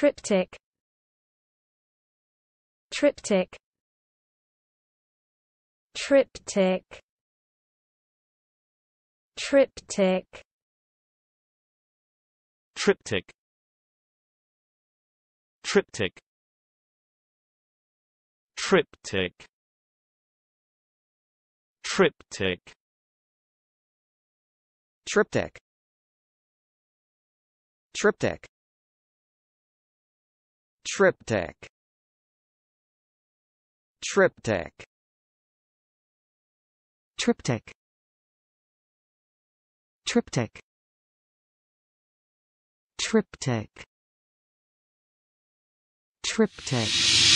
Triptych Triptych Triptych Triptych Triptych Triptych Triptych Triptych Triptych Triptych Triptych Triptych Triptych Triptych Triptych Triptych